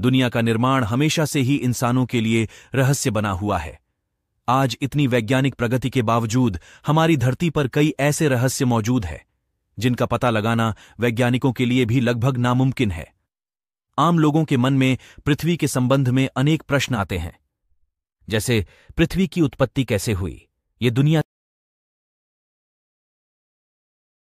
दुनिया का निर्माण हमेशा से ही इंसानों के लिए रहस्य बना हुआ है आज इतनी वैज्ञानिक प्रगति के बावजूद हमारी धरती पर कई ऐसे रहस्य मौजूद है जिनका पता लगाना वैज्ञानिकों के लिए भी लगभग नामुमकिन है आम लोगों के मन में पृथ्वी के संबंध में अनेक प्रश्न आते हैं जैसे पृथ्वी की उत्पत्ति कैसे हुई ये दुनिया